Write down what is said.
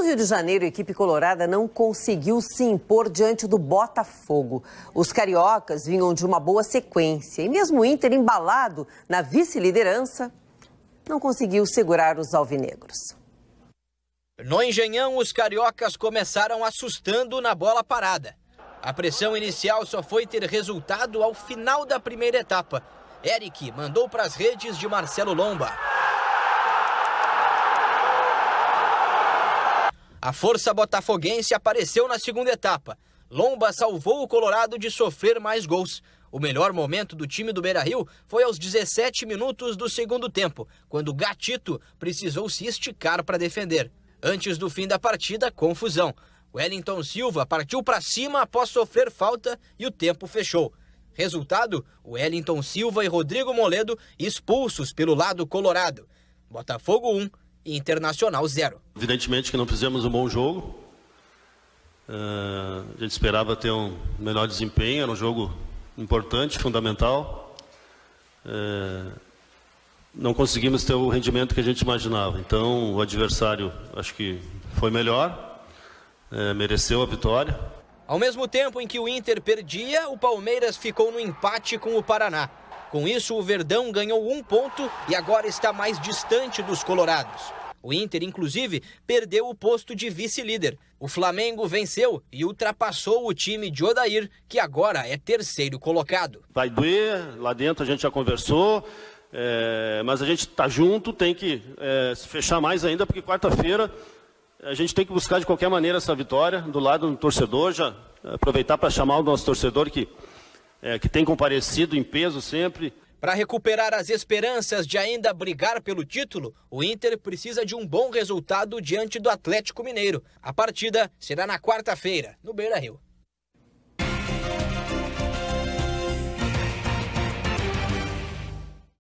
No Rio de Janeiro, a equipe colorada não conseguiu se impor diante do Botafogo. Os cariocas vinham de uma boa sequência e mesmo o Inter embalado na vice-liderança não conseguiu segurar os alvinegros. No Engenhão, os cariocas começaram assustando na bola parada. A pressão inicial só foi ter resultado ao final da primeira etapa. Eric mandou para as redes de Marcelo Lomba. A força botafoguense apareceu na segunda etapa. Lomba salvou o Colorado de sofrer mais gols. O melhor momento do time do Beira-Rio foi aos 17 minutos do segundo tempo, quando Gatito precisou se esticar para defender. Antes do fim da partida, confusão. Wellington Silva partiu para cima após sofrer falta e o tempo fechou. Resultado: Wellington Silva e Rodrigo Moledo expulsos pelo lado colorado. Botafogo 1, e Internacional 0. Evidentemente que não fizemos um bom jogo. Uh, a gente esperava ter um melhor desempenho, era um jogo importante, fundamental. Uh, não conseguimos ter o rendimento que a gente imaginava. Então, o adversário acho que foi melhor, é, mereceu a vitória. Ao mesmo tempo em que o Inter perdia, o Palmeiras ficou no empate com o Paraná. Com isso, o Verdão ganhou um ponto e agora está mais distante dos colorados. O Inter, inclusive, perdeu o posto de vice-líder. O Flamengo venceu e ultrapassou o time de Odair, que agora é terceiro colocado. Vai doer, lá dentro a gente já conversou, é, mas a gente está junto, tem que é, se fechar mais ainda, porque quarta-feira a gente tem que buscar de qualquer maneira essa vitória do lado do torcedor, já aproveitar para chamar o nosso torcedor que é, que tem comparecido em peso sempre. Para recuperar as esperanças de ainda brigar pelo título, o Inter precisa de um bom resultado diante do Atlético Mineiro. A partida será na quarta-feira, no Beira Rio.